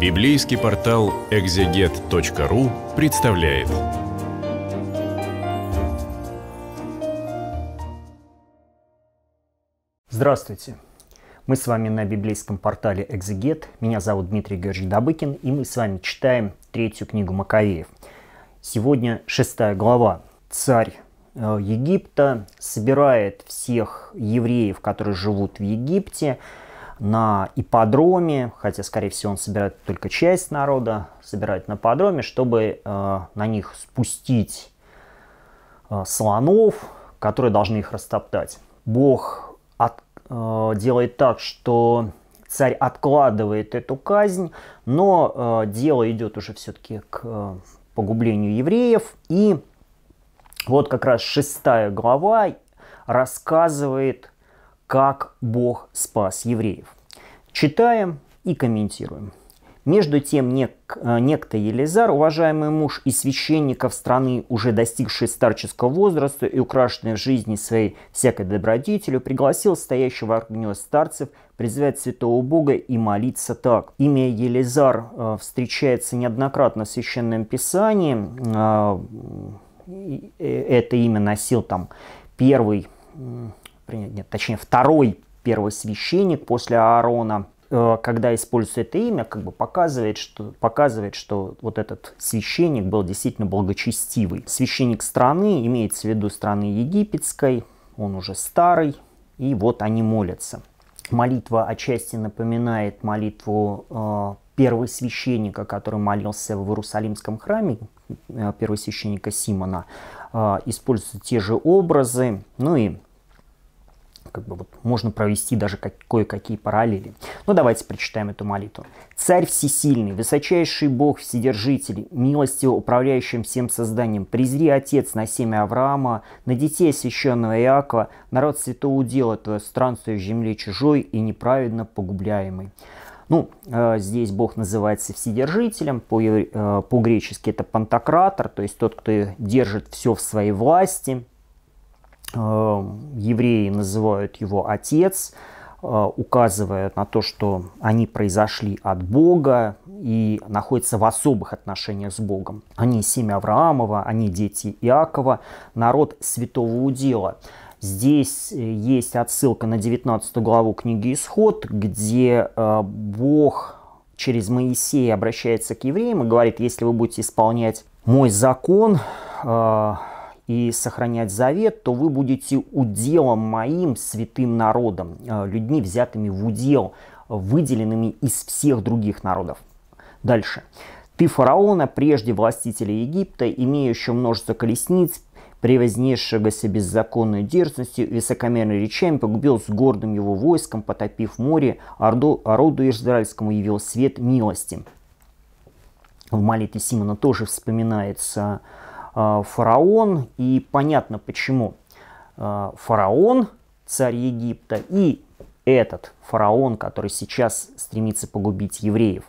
Библейский портал экзегет.ру представляет. Здравствуйте! Мы с вами на библейском портале «Экзегет». Меня зовут Дмитрий Георгиевич Добыкин, и мы с вами читаем третью книгу Макавеев. Сегодня шестая глава. Царь э, Египта собирает всех евреев, которые живут в Египте, на ипподроме, хотя, скорее всего, он собирает только часть народа, собирает на ипподроме, чтобы э, на них спустить э, слонов, которые должны их растоптать. Бог от, э, делает так, что царь откладывает эту казнь, но э, дело идет уже все-таки к э, погублению евреев. И вот как раз шестая глава рассказывает как Бог спас евреев. Читаем и комментируем. Между тем, нек, э, некто Елизар, уважаемый муж и священников страны, уже достигший старческого возраста и украшенный в жизни своей всякой добродетелью, пригласил стоящего огню старцев призывать святого Бога и молиться так. Имя Елизар э, встречается неоднократно в Священном Писании. Э, это имя носил там первый нет, точнее, второй первый священник после Аарона, э, когда использует это имя, как бы показывает что, показывает, что вот этот священник был действительно благочестивый. Священник страны, имеется в виду страны египетской, он уже старый, и вот они молятся. Молитва отчасти напоминает молитву э, первого священника, который молился в Иерусалимском храме, э, первого священника Симона, э, используют те же образы, ну и как бы вот можно провести даже как, кое-какие параллели. Но ну, давайте прочитаем эту молитву. «Царь всесильный, высочайший Бог Вседержитель, милостиво управляющим всем созданием, презри, Отец, на семя Авраама, на детей священного Иакова, народ святого дела твое, странствуя в земле чужой и неправедно погубляемый». Ну, э, здесь Бог называется Вседержителем, э, по-гречески по, по это Пантократор, то есть тот, кто держит все в своей власти – Э, евреи называют его отец, э, указывая на то, что они произошли от Бога и находятся в особых отношениях с Богом. Они семя Авраамова, они дети Иакова, народ святого удела. Здесь э, есть отсылка на 19 главу книги «Исход», где Бог через Моисея обращается к евреям и говорит, если вы будете исполнять мой закон, и сохранять завет, то вы будете уделом моим святым народом, э, людьми, взятыми в удел, выделенными из всех других народов. Дальше. Ты фараона, прежде властителя Египта, имеющего множество колесниц, превознесшегося беззаконной дерзностью, высокомерной речами, погубил с гордым его войском, потопив море, орду, роду израильскому явил свет милости. В молитве Симона тоже вспоминается э, Э, фараон, и понятно почему. Э, фараон, царь Египта, и этот фараон, который сейчас стремится погубить евреев.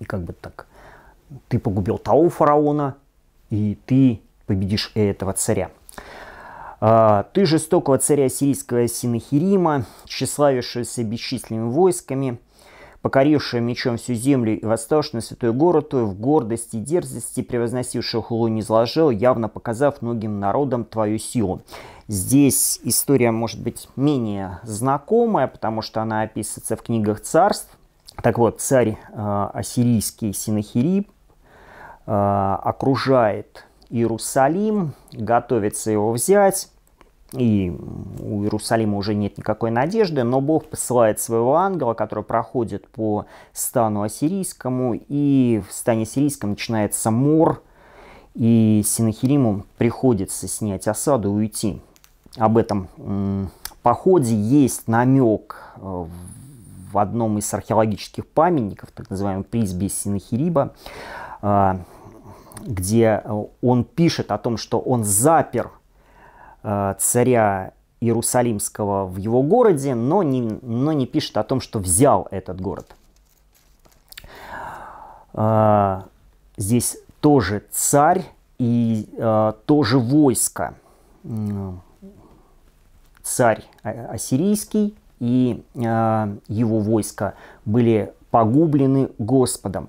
И как бы так, ты погубил того фараона, и ты победишь этого царя. Э, ты жестокого царя сирийского Синахирима, тщеславившегося бесчисленными войсками, покорившая мечом всю землю и восставшую на Святую город, и в гордости и дерзости превозносившего хулу не изложил, явно показав многим народам твою силу. Здесь история может быть менее знакомая, потому что она описывается в книгах царств. Так вот, царь э, ассирийский Синахирип э, окружает Иерусалим, готовится его взять и у Иерусалима уже нет никакой надежды, но Бог посылает своего ангела, который проходит по стану ассирийскому, и в стане ассирийском начинается мор, и Синахириму приходится снять осаду и уйти. Об этом походе есть намек э, в одном из археологических памятников, так называемом призбе Синахириба, э, где э, он пишет о том, что он запер Э, царя Иерусалимского в его городе, но не, но не пишет о том, что взял этот город. Э, здесь тоже царь и э, тоже войско. Царь а, ассирийский и его войско были погублены Господом.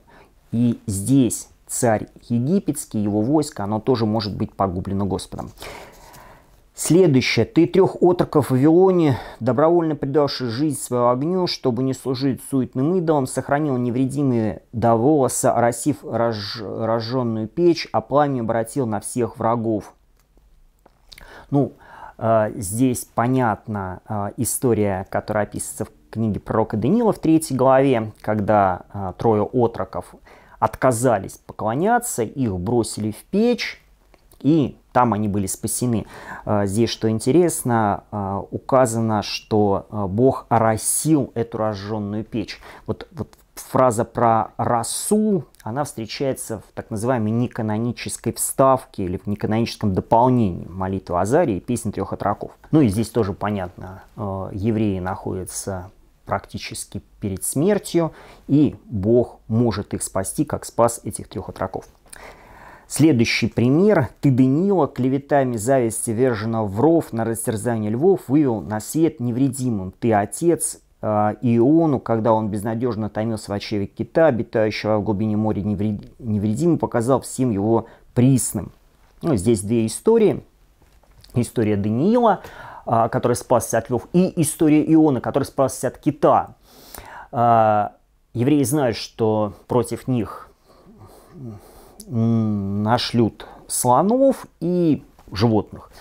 И здесь царь египетский, его войско, оно тоже может быть погублено Господом. Следующее. Ты трех отроков в Вавилоне, добровольно предавший жизнь свою огню, чтобы не служить суетным идолам, сохранил невредимые до волоса, оросив рож... рожженную печь, а пламя обратил на всех врагов. Ну, э, здесь понятна э, история, которая описывается в книге пророка Даниила в третьей главе, когда э, трое отроков отказались поклоняться, их бросили в печь, и там они были спасены. А, здесь, что интересно, а, указано, что а, Бог оросил эту разжженную печь. Вот, вот фраза про "росу" она встречается в так называемой неканонической вставке или в неканоническом дополнении молитвы Азарии и песни трех отроков. Ну и здесь тоже понятно, евреи находятся практически перед смертью, и Бог может их спасти, как спас этих трех отроков. Следующий пример. Ты, Данила, клеветами зависти вержена в ров на растерзание львов, вывел на свет невредимым. Ты отец э, Иону, когда он безнадежно томился в очеве кита, обитающего в глубине моря невредим, невредимым, показал всем его присным. Ну, здесь две истории. История Даниила, э, который спасся от львов, и история Иона, который спасся от кита. Э, евреи знают, что против них нашлют слонов и животных.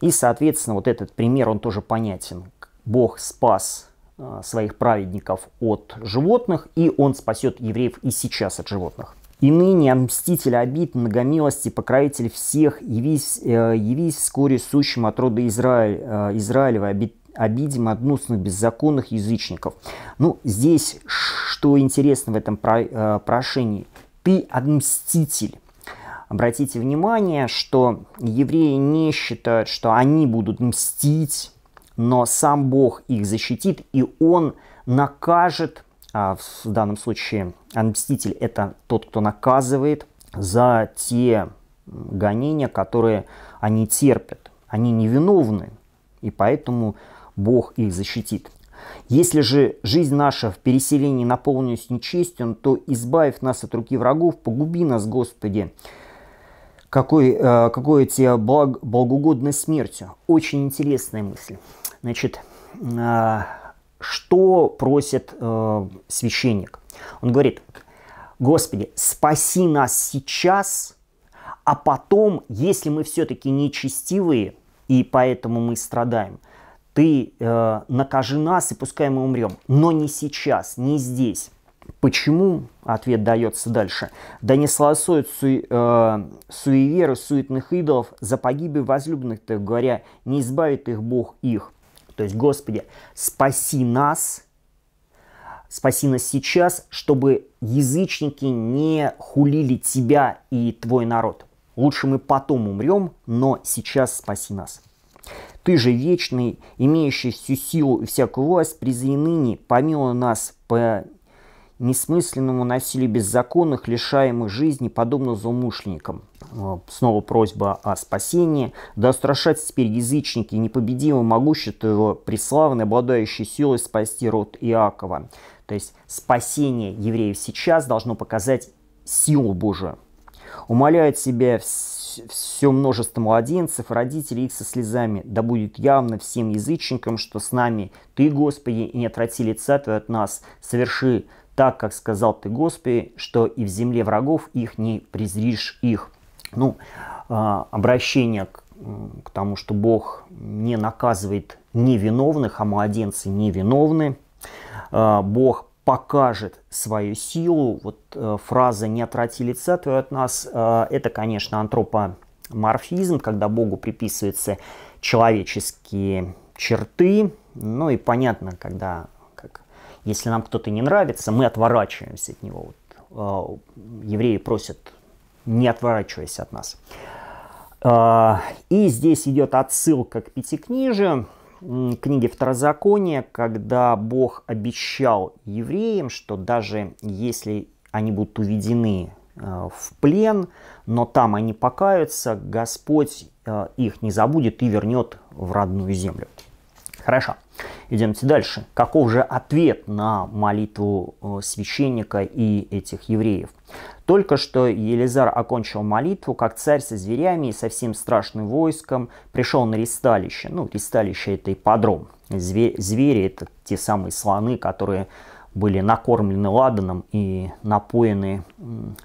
И, соответственно, вот этот пример, он тоже понятен. Бог спас а, своих праведников от животных, и он спасет евреев и сейчас от животных. И ныне отмститель обид, многомилости, покровитель всех, явись, э, явись вскоре сущим от рода Израиль, э, Израилева, обид, обидим однусных беззаконных язычников. Ну, здесь что интересно в этом э, прошении? ты отмститель. Обратите внимание, что евреи не считают, что они будут мстить, но сам Бог их защитит, и Он накажет, а в данном случае отмститель – это тот, кто наказывает за те гонения, которые они терпят. Они невиновны, и поэтому Бог их защитит. Если же жизнь наша в переселении наполнилась нечестием, то избавив нас от руки врагов, погуби нас, Господи, какой, э, какой тебе благ, благоугодной смертью. Очень интересная мысль. Значит, э, что просит э, священник? Он говорит, Господи, спаси нас сейчас, а потом, если мы все-таки нечестивые, и поэтому мы страдаем, ты э, накажи нас, и пускай мы умрем. Но не сейчас, не здесь. Почему? Ответ дается дальше. «Да не слосует су, э, суеверы суетных идолов за погибель возлюбленных ты, говоря, не избавит их Бог их». То есть, Господи, спаси нас, спаси нас сейчас, чтобы язычники не хулили Тебя и Твой народ. Лучше мы потом умрем, но сейчас спаси нас. Ты же вечный, имеющий всю силу и всякую власть, призови ныне, помилуй нас по несмысленному насилию беззаконных, лишаемых жизни, подобно злоумышленникам. Э, снова просьба о спасении. Да устрашать теперь язычники, непобедимо могуще твоего преславный, обладающий силой спасти род Иакова. То есть спасение евреев сейчас должно показать силу Божию. Умоляет себя все множество младенцев, родители их со слезами, да будет явно всем язычникам, что с нами Ты, Господи, и не отврати лица Твое от нас, соверши так, как сказал Ты, Господи, что и в земле врагов их не презришь их». Ну, а, обращение к, к тому, что Бог не наказывает невиновных, а младенцы невиновны. А, Бог покажет свою силу. Вот э, фраза «не отрати лица твое от нас» э, – это, конечно, антропоморфизм, когда Богу приписываются человеческие черты. Ну и понятно, когда, как, если нам кто-то не нравится, мы отворачиваемся от него. Вот, э, евреи просят «не отворачивайся от нас». Э, и здесь идет отсылка к Пятикнижию – книге Второзакония, когда Бог обещал евреям, что даже если они будут уведены э, в плен, но там они покаются, Господь э, их не забудет и вернет в родную землю. Хорошо, идемте дальше. Каков же ответ на молитву э, священника и этих евреев? Только что Елизар окончил молитву, как царь со зверями и со всем страшным войском пришел на ресталище. Ну, ресталище это и подром. Звери, звери это те самые слоны, которые были накормлены ладаном и напоены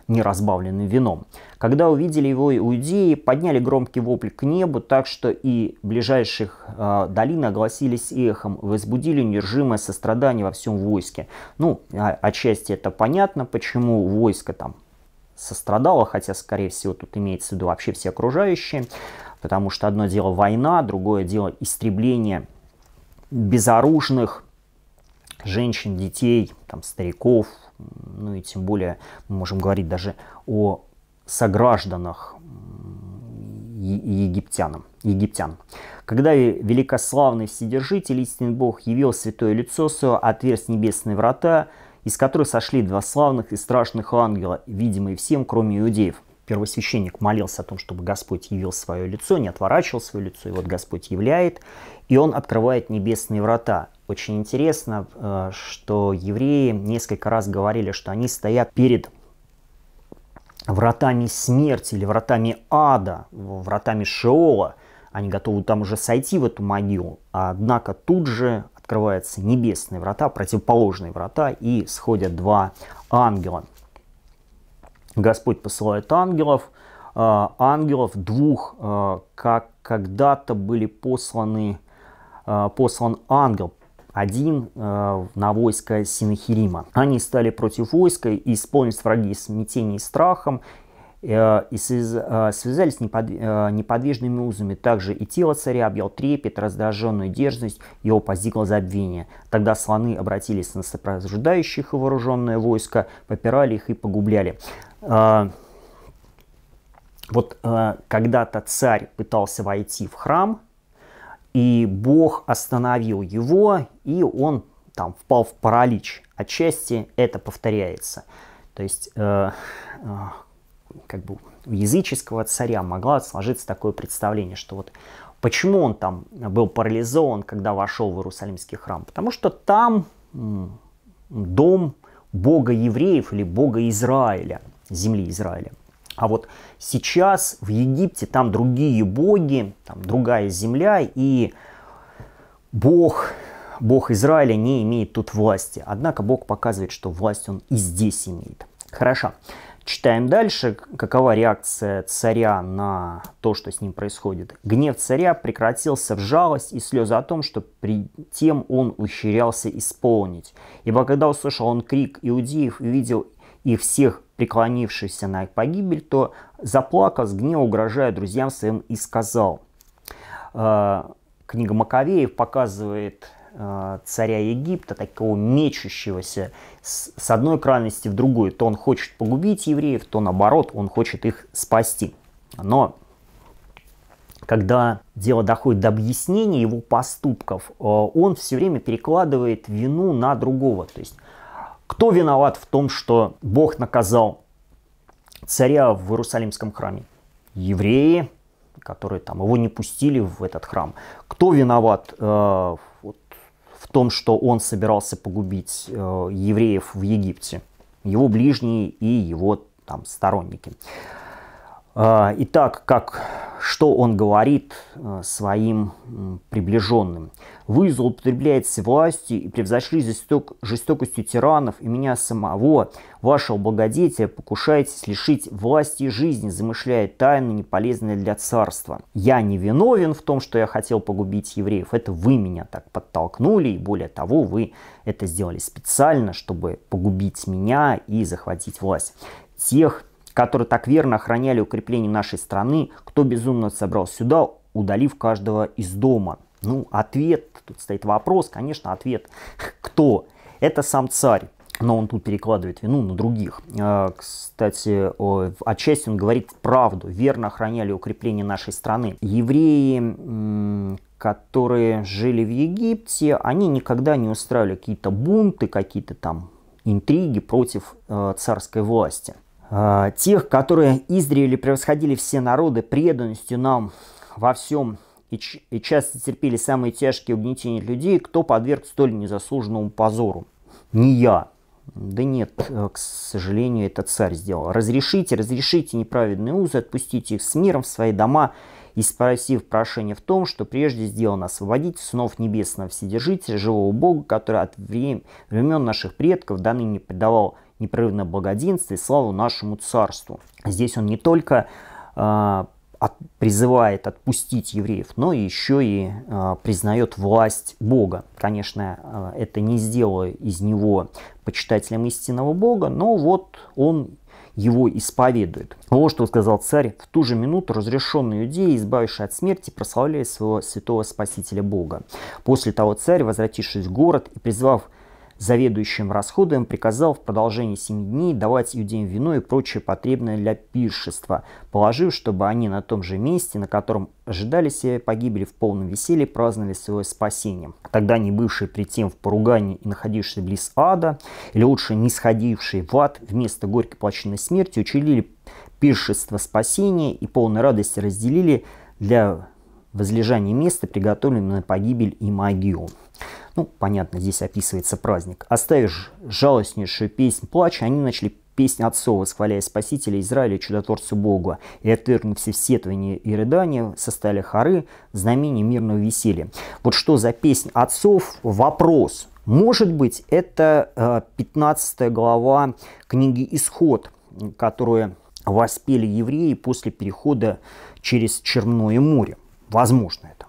неразбавленным вином. Когда увидели его иудеи, подняли громкий вопль к небу, так что и ближайших э, долин огласились эхом, возбудили неудержимое сострадание во всем войске. Ну, а, отчасти это понятно, почему войско там сострадала, хотя, скорее всего, тут имеется в виду вообще все окружающие, потому что одно дело война, другое дело истребление безоружных женщин, детей, там, стариков, ну и тем более мы можем говорить даже о согражданах египтянам, египтян. Когда великославный Вседержитель, истинный Бог, явил святое лицо свое, отверст небесные врата, из которой сошли два славных и страшных ангела, видимые всем, кроме иудеев. Первосвященник молился о том, чтобы Господь явил свое лицо, не отворачивал свое лицо, и вот Господь являет, и он открывает небесные врата. Очень интересно, э, что евреи несколько раз говорили, что они стоят перед вратами смерти или вратами ада, вратами Шеола. Они готовы там уже сойти в эту могилу. Однако тут же открываются небесные врата, противоположные врата, и сходят два ангела. Господь посылает ангелов, а, ангелов двух, а, как когда-то были посланы, а, послан ангел, один э, на войско Синахирима. Они стали против войска, и исполнились враги смятение и страхом, Э, и э, связались э, неподвижными узами. Также и тело царя объял трепет, раздраженную дерзность, его позигло забвение. Тогда слоны обратились на сопровождающих и вооруженное войско, попирали их и погубляли. Вот когда-то царь пытался войти в храм, и Бог остановил его, и он там впал в паралич. Отчасти это повторяется. То есть как бы у языческого царя могло сложиться такое представление, что вот почему он там был парализован, когда вошел в Иерусалимский храм? Потому что там дом бога евреев или бога Израиля, земли Израиля. А вот сейчас в Египте там другие боги, там другая земля, и бог, бог Израиля не имеет тут власти. Однако бог показывает, что власть он и здесь имеет. Хорошо. Читаем дальше, какова реакция царя на то, что с ним происходит. Гнев царя прекратился в жалость и слезы о том, что при тем он ущерялся исполнить. Ибо когда услышал он крик иудеев и увидел их всех преклонившихся на их погибель, то заплакал с гнева, угрожая друзьям своим, и сказал. «Э, книга Маковеев показывает Э, царя Египта, такого мечущегося с одной крайности в другую. То он хочет погубить евреев, то наоборот, он хочет их спасти. Но когда дело доходит до объяснения его поступков, э, он все время перекладывает вину на другого. То есть, кто виноват в том, что Бог наказал царя в Иерусалимском храме? Евреи, которые там его не пустили в этот храм. Кто виноват э, в том, что он собирался погубить э, евреев в Египте, его ближние и его там, сторонники. А, итак, как что он говорит а, своим приближенным. Вы злоупотребляете властью и превзошли жесток, жестокостью тиранов и меня самого. Вашего благодетия покушаетесь лишить власти и жизни, замышляя тайны, неполезные для царства. Я не виновен в том, что я хотел погубить евреев. Это вы меня так подтолкнули, и более того, вы это сделали специально, чтобы погубить меня и захватить власть. Тех которые так верно охраняли укрепление нашей страны, кто безумно собрал сюда, удалив каждого из дома? Ну, ответ, тут стоит вопрос, конечно, ответ, кто? Это сам царь. Но он тут перекладывает вину на других. А, кстати, отчасти он говорит правду. Верно охраняли укрепление нашей страны. Евреи, которые жили в Египте, они никогда не устраивали какие-то бунты, какие-то там интриги против э, царской власти. А, тех, которые издревле превосходили все народы преданностью нам во всем и, и часто терпели самые тяжкие угнетения людей, кто подверг столь незаслуженному позору? Не я. Да нет, э, к сожалению, это царь сделал. Разрешите, разрешите неправедные узы, отпустите их с миром в свои дома, и спросив прошение в том, что прежде сделано освободить снов небесного Вседержителя, живого Бога, который от времен наших предков до ныне предавал непрерывное благоденствие и славу нашему царству. Здесь он не только э, от, призывает отпустить евреев, но еще и э, признает власть Бога. Конечно, э, это не сделало из него почитателем истинного Бога, но вот он его исповедует. Вот что сказал царь, в ту же минуту разрешенные иудеи, избавившие от смерти, прославляя своего святого спасителя Бога. После того царь, возвратившись в город и призвав заведующим расходом приказал в продолжении семи дней давать иудеям вино и прочее потребное для пиршества, положив, чтобы они на том же месте, на котором ожидали себе погибели в полном веселье, праздновали свое спасение. Тогда они, бывшие при тем в поругании и находившиеся близ ада, или лучше не сходившие в ад вместо горькой плачевной смерти, учили пиршество спасения и полной радости разделили для возлежания места, приготовленного на погибель и могилу. Ну, понятно, здесь описывается праздник. Оставишь жалостнейшую песнь плача, они начали песнь отцов, восхваляя Спасителя Израиля, чудотворцу Богу. И отвергнувся все твои и рыдания, составили хоры, знамение мирного веселья. Вот что за песнь отцов? Вопрос. Может быть, это 15 э, глава книги «Исход», которую воспели евреи после перехода через Черное море. Возможно это.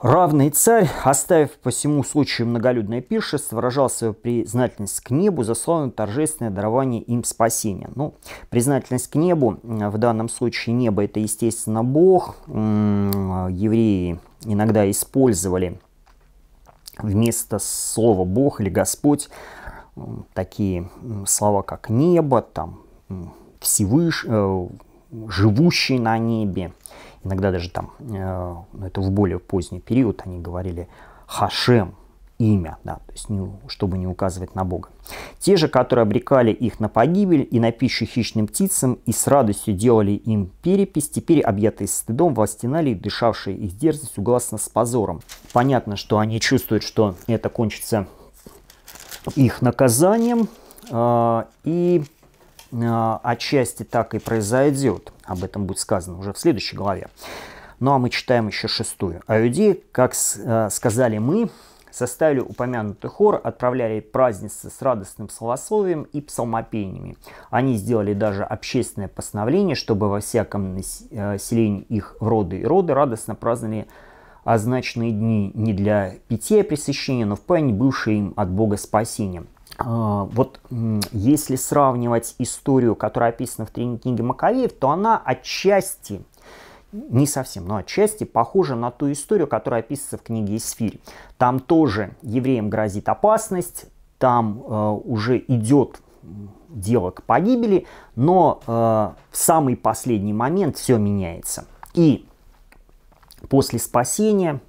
Равный царь, оставив по всему случаю многолюдное пиршество, выражал свою признательность к небу за славное торжественное дарование им спасения. Ну, признательность к небу, э, в данном случае небо это, естественно, Бог. Э, евреи иногда использовали вместо слова Бог или Господь такие слова, как небо, там, Всевыш... Э, живущий на небе иногда даже там, э, ну, это в более поздний период, они говорили «Хашем», имя, да, то есть не, чтобы не указывать на Бога. Те же, которые обрекали их на погибель и на пищу хищным птицам, и с радостью делали им перепись, теперь, объятые стыдом, властинали и дышавшие их дерзость угласно с позором. Понятно, что они чувствуют, что это кончится их наказанием, э, и а, отчасти так и произойдет. Об этом будет сказано уже в следующей главе. Ну а мы читаем еще шестую. А люди, как э, сказали мы, составили упомянутый хор, отправляли праздницы с радостным словословием и псалмопениями. Они сделали даже общественное постановление, чтобы во всяком э, селении их роды и роды радостно праздновали означенные а дни не для питья и пресыщения, но в память бывшие им от Бога спасением. А, вот если сравнивать историю, которая описана в Третьей книге Маковеев, то она отчасти, не совсем, но отчасти похожа на ту историю, которая описывается в книге Исфирь. Там тоже евреям грозит опасность, там э, уже идет дело к погибели, но э, в самый последний момент все меняется. И после спасения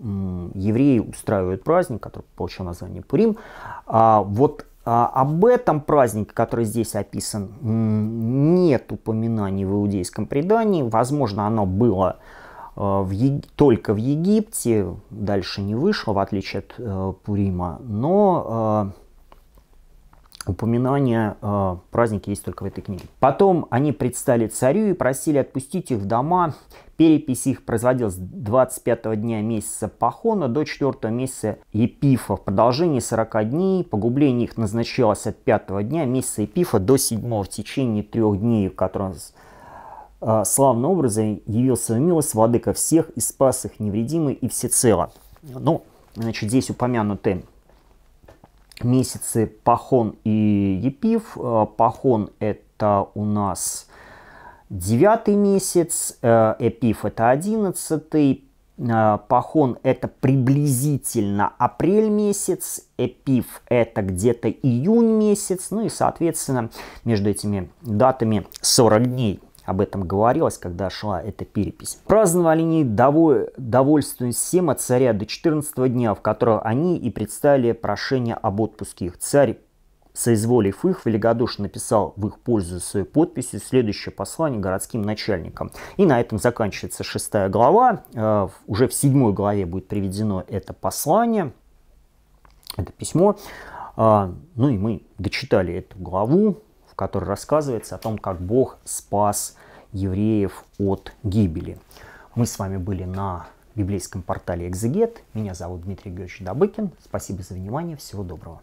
евреи устраивают праздник, который получил название Пурим. А, вот а, об этом празднике, который здесь описан, нет упоминаний в иудейском предании. Возможно, оно было э, в Ег... только в Египте, дальше не вышло, в отличие от э, Пурима. Но э, упоминания э, праздника есть только в этой книге. Потом они предстали царю и просили отпустить их в дома. Перепись их производилась 25 дня месяца Пахона до 4 месяца Епифа. В продолжении 40 дней погубление их назначалось от 5 дня месяца Епифа до 7 в течение трех дней, в котором э, славным образом явился милость владыка всех и спас их невредимый и всецело. Ну, значит, здесь упомянуты месяцы Пахон и Епиф. Э, Пахон это у нас девятый месяц, э, Эпиф это одиннадцатый, э, Пахон это приблизительно апрель месяц, Эпиф это где-то июнь месяц, ну и соответственно между этими датами 40 дней. Об этом говорилось, когда шла эта перепись. Праздновали они довольствуясь всем от царя до 14 дня, в котором они и представили прошение об отпуске их. Царь соизволив их, великодушно написал в их пользу свою подписью следующее послание городским начальникам. И на этом заканчивается шестая глава. Э, уже в седьмой главе будет приведено это послание, это письмо. А, ну и мы дочитали эту главу который рассказывается о том, как Бог спас евреев от гибели. Мы с вами были на библейском портале «Экзегет». Меня зовут Дмитрий Георгиевич Добыкин. Спасибо за внимание. Всего доброго.